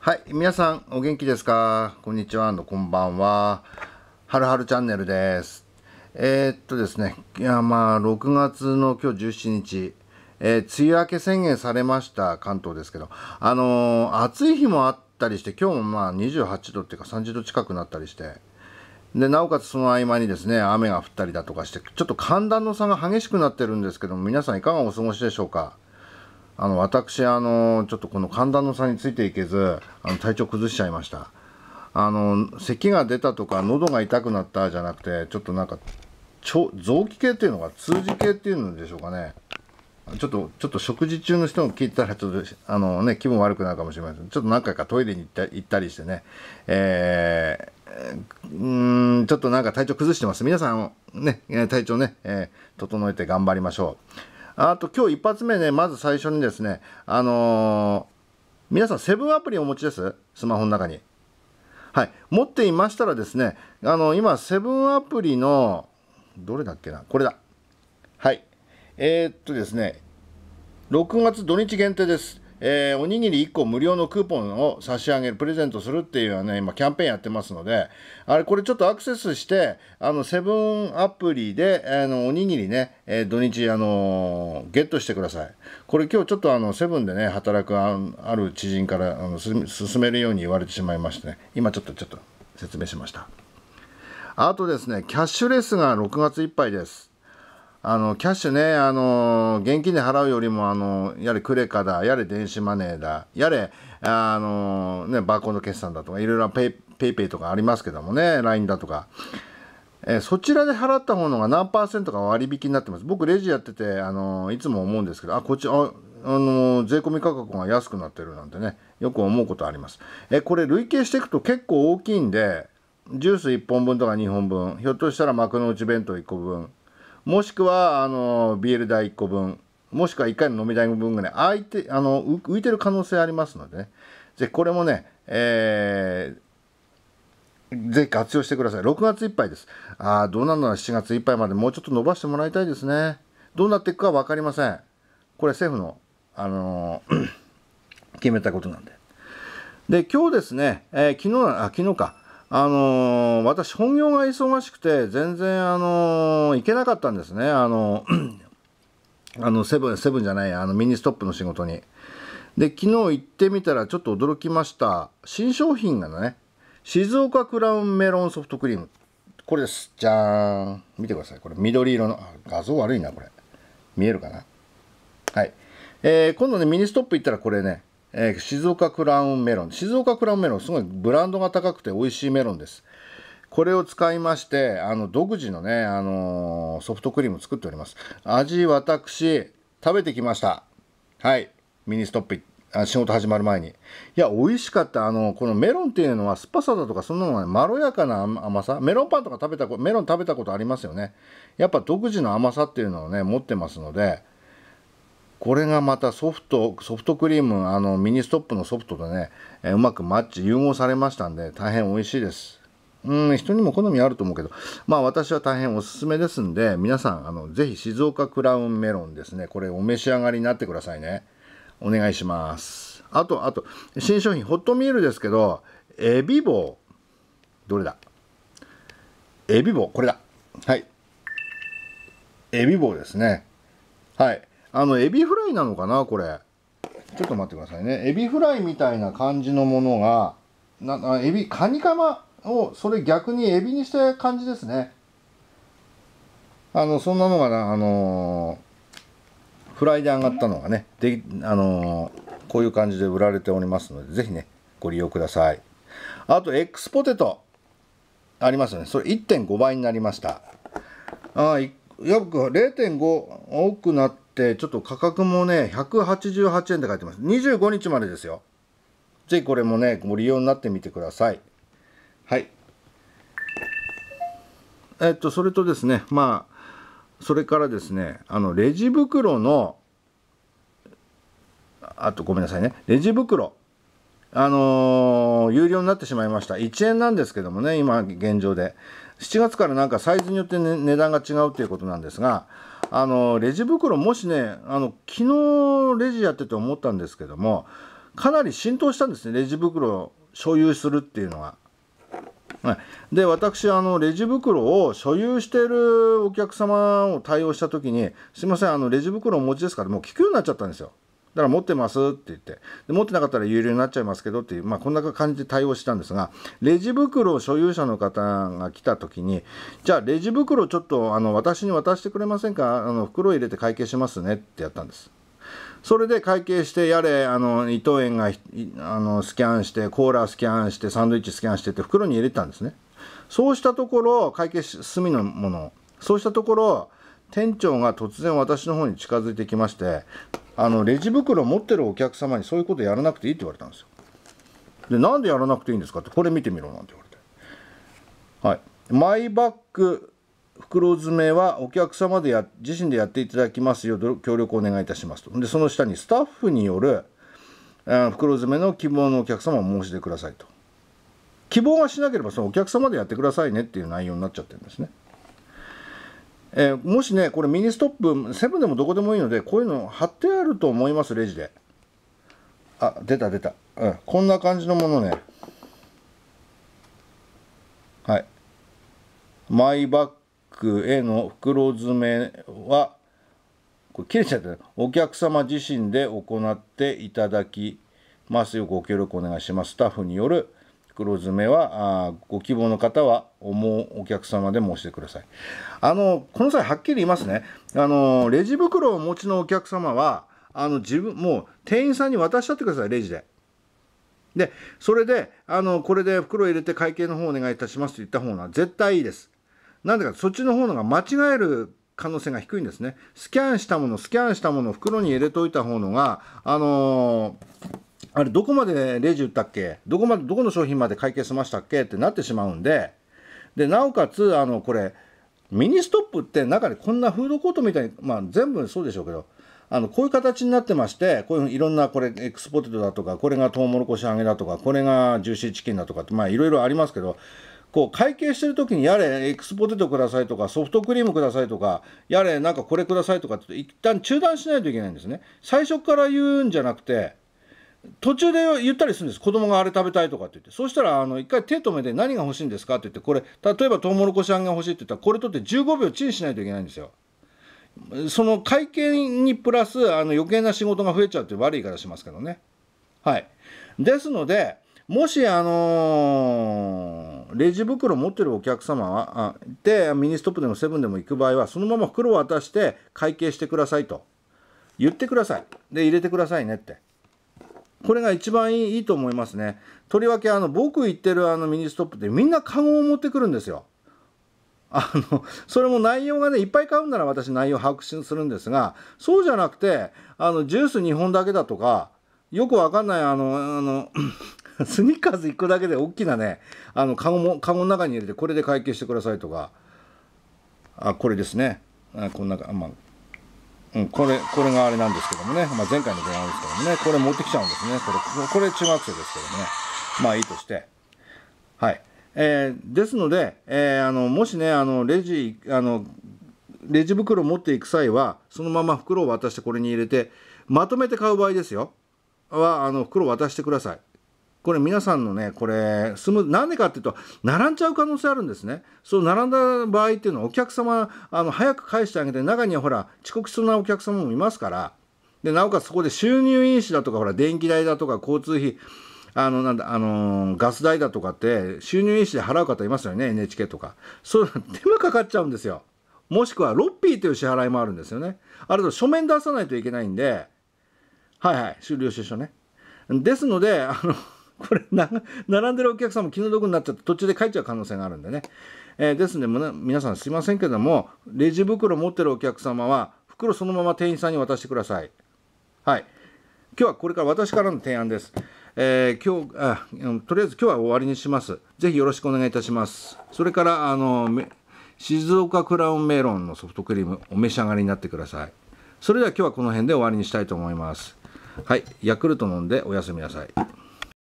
はい、皆さんお元気ですかこんにちはのこんばんは。はるはるチャンネルです。えー、っとですね、いやまあ6月の今日17日、えー、梅雨明け宣言されました関東ですけど、あのー、暑い日もあったりして、今日もまあ28度っていうか30度近くなったりして、でなおかつその合間にですね雨が降ったりだとかしてちょっと寒暖の差が激しくなってるんですけども皆さんいかがお過ごしでしょうかあの私あのちょっとこの寒暖の差についていけずあの体調崩しちゃいましたあの咳が出たとか喉が痛くなったじゃなくてちょっとなんか臓器系っていうのが通じ系っていうんでしょうかねちょっと、ちょっと食事中の人も聞いたら、ちょっと、あのね、気分悪くなるかもしれません。ちょっと何回かトイレに行った行ったりしてね、えー、うん、ちょっとなんか体調崩してます。皆さん、ね、体調ね、えー、整えて頑張りましょう。あと今日一発目ね、まず最初にですね、あのー、皆さんセブンアプリお持ちですスマホの中に。はい。持っていましたらですね、あの、今、セブンアプリの、どれだっけなこれだ。はい。えー、っとですね、6月土日限定です。えー、おにぎり1個無料のクーポンを差し上げる、プレゼントするっていうのはね、今キャンペーンやってますので、あれ、これちょっとアクセスして、あの、セブンアプリで、あの、おにぎりね、えー、土日、あのー、ゲットしてください。これ今日ちょっとあの、セブンでね、働くあある知人から、あの、進めるように言われてしまいましてね、今ちょっと、ちょっと説明しました。あとですね、キャッシュレスが6月いっぱいです。あのキャッシュねあの現金で払うよりもあのやれクレカだやれ電子マネーだやれあの、ね、バーコード決算だとかいろいろペイペイペイとかありますけどもね LINE だとか、えそちらで払ったものが何パーセントか割引になってます僕レジやっててあのいつも思うんですけどあこっちああの税込み価格が安くなってるなんてねよく思うことあります。えこれ累計していくと結構大きいんでジュース1本分とか2本分ひょっとしたら幕の内弁当1個分もしくはあのビール代1個分もしくは1回の飲み代分ぐらい空いてあの浮いてる可能性ありますのでねぜこれもね、えー、ぜひ活用してください6月いっぱいですああどうなるのは7月いっぱいまでもうちょっと伸ばしてもらいたいですねどうなっていくか分かりませんこれ政府の、あのー、決めたことなんでで今日ですね、えー、昨日あ昨日かあのー、私本業が忙しくて全然、あのー、行けなかったんですねあのあのセブンセブンじゃないあのミニストップの仕事にで昨日行ってみたらちょっと驚きました新商品がね静岡クラウンメロンソフトクリームこれですじゃーん見てくださいこれ緑色の画像悪いなこれ見えるかなはい、えー、今度ねミニストップ行ったらこれねえー、静岡クラウンメロン静岡クラウンメロンすごいブランドが高くて美味しいメロンですこれを使いましてあの独自のね、あのー、ソフトクリーム作っております味私食べてきましたはいミニストップあ仕事始まる前にいや美味しかったあのこのメロンっていうのは酸っぱさだとかそんなのが、ね、まろやかな甘さメロンパンとか食べたメロン食べたことありますよねやっぱ独自の甘さっていうのをね持ってますのでこれがまたソフトソフトクリームあのミニストップのソフトとね、えうまくマッチ融合されましたんで大変美味しいですうん人にも好みあると思うけどまあ私は大変おすすめですんで皆さんあのぜひ静岡クラウンメロンですねこれお召し上がりになってくださいねお願いしますあとあと新商品ホットミールですけどエビ棒どれだエビ棒これだはいエビ棒ですねはいあのエビフライなのかなこれちょっと待ってくださいねエビフライみたいな感じのものがなエビカニカマをそれ逆にエビにした感じですねあのそんなのがなあのー、フライで上がったのがねであのー、こういう感じで売られておりますのでぜひねご利用くださいあと X ポテトありますよねそれ1.5倍になりましたああよく0.5多くなって、ちょっと価格もね、188円って書いてます。25日までですよ。ぜひこれもね、ご利用になってみてください。はい。えっと、それとですね、まあ、それからですね、あの、レジ袋の、あとごめんなさいね、レジ袋。あのー、有料になってしまいました。1円なんですけどもね、今現状で。7月からなんかサイズによって、ね、値段が違うっていうことなんですが、あのレジ袋もしねあの昨日レジやってて思ったんですけどもかなり浸透したんですねレジ袋を所有するっていうのは。はい、で私あのレジ袋を所有しているお客様を対応した時にすいませんあのレジ袋お持ちですからもう聞くようになっちゃったんですよ。だから持ってますって言ってで、持ってなかったら有料になっちゃいますけどっていう、まあ、こんな感じで対応したんですが、レジ袋を所有者の方が来たときに、じゃあ、レジ袋ちょっとあの私に渡してくれませんか、あの袋入れて会計しますねってやったんです。それで会計して、やれ、あの伊藤園があのスキャンして、コーラスキャンして、サンドイッチスキャンしてって袋に入れたんですね。そうしたところ、会計済みのもの、そうしたところ、店長が突然私の方に近づいてきまして、あのレジ袋持ってるお客様にそういうことやらなくていいって言われたんですよでなんでやらなくていいんですかってこれ見てみろなんて言われてはいマイバッグ袋詰めはお客様でや自身でやっていただきますよう協力をお願いいたしますとでその下にスタッフによる、えー、袋詰めの希望のお客様を申し出くださいと希望がしなければそのお客様でやってくださいねっていう内容になっちゃってるんですねえー、もしね、これミニストップ、セブンでもどこでもいいので、こういうの貼ってあると思います、レジで。あ、出た出た。うん、こんな感じのものね。はい。マイバッグへの袋詰めは、これ切れちゃったお客様自身で行っていただきますよ。ご協力お願いします。スタッフによる袋詰めはあご希望の方は思うお客様でもしてくださいあのこの際はっきり言いますねあのレジ袋をお持ちのお客様はあの自分もう店員さんに渡しちゃってくださいレジででそれであのこれで袋入れて会計の方お願いいたしますと言った方が絶対いいですなんでかそっちの方のが間違える可能性が低いんですねスキャンしたものスキャンしたもの袋に入れといた方のがあのーあれ、どこまでレジ打ったっけどこまで、どこの商品まで会計済ましたっけってなってしまうんで、で、なおかつ、あの、これ、ミニストップって中でこんなフードコートみたいに、まあ全部そうでしょうけど、あの、こういう形になってまして、こういういろんな、これ、エクスポテトだとか、これがトウモロコシ揚げだとか、これがジューシーチキンだとかって、まあいろいろありますけど、こう会計してる時にやれエクスポテトくださいとかソフトクリームくださいとかやれなんかこれくださいとかって一旦中断しないといけないんですね最初から言うんじゃなくて途中で言ったりするんです子供があれ食べたいとかって言ってそしたらあの一回手止めて何が欲しいんですかって言ってこれ例えばトウモロコシあんが欲しいって言ったらこれ取って15秒チンしないといけないんですよ。その会計にプラスあの余計な仕事が増えちゃうって悪い言い方しますけどね。はい、ですのでもしあのー、レジ袋持ってるお客様はあでミニストップでもセブンでも行く場合はそのまま袋を渡して会計してくださいと言ってくださいで入れてくださいねって。これが一番いいと思いますね。とりわけあの僕行ってるあのミニストップってみんなカゴを持ってくるんですよ。あの、それも内容がね、いっぱい買うんなら私内容把握するんですが、そうじゃなくて、あの、ジュース2本だけだとか、よくわかんない、あの、あの、スニッカーズ1個だけで大きなね、あの、カゴも、カゴの中に入れて、これで会計してくださいとか、あ、これですね。あこんな、まあ、うん、これ、これがあれなんですけどもね。まあ、前回の電話ですけどもね。これ持ってきちゃうんですね。これ、これ中学生ですけどね。まあいいとして。はい。えー、ですので、えー、あの、もしね、あの、レジ、あの、レジ袋持っていく際は、そのまま袋を渡してこれに入れて、まとめて買う場合ですよ。は、あの、袋を渡してください。これ皆さんのね、これ、スムなんでかっていうと、並んじゃう可能性あるんですね。そう、並んだ場合っていうのは、お客様、あの、早く返してあげて、中にはほら、遅刻しそうなお客様もいますから、で、なおかつそこで収入印紙だとか、ほら、電気代だとか、交通費、あの、なんだ、あのー、ガス代だとかって、収入印紙で払う方いますよね、NHK とか。そういうの手間かかっちゃうんですよ。もしくは、ロッピーという支払いもあるんですよね。あ程と、書面出さないといけないんで、はいはい、終了しましょうね。ですので、あの、これ並んでるお客さんも気の毒になっちゃって途中で帰っちゃう可能性があるんでね、えー、ですので皆さんすいませんけどもレジ袋持ってるお客様は袋そのまま店員さんに渡してくださいはい今日はこれから私からの提案です、えー、今日あとりあえず今日は終わりにしますぜひよろしくお願いいたしますそれからあの静岡クラウンメロンのソフトクリームお召し上がりになってくださいそれでは今日はこの辺で終わりにしたいと思いますはいヤクルト飲んでおやすみなさい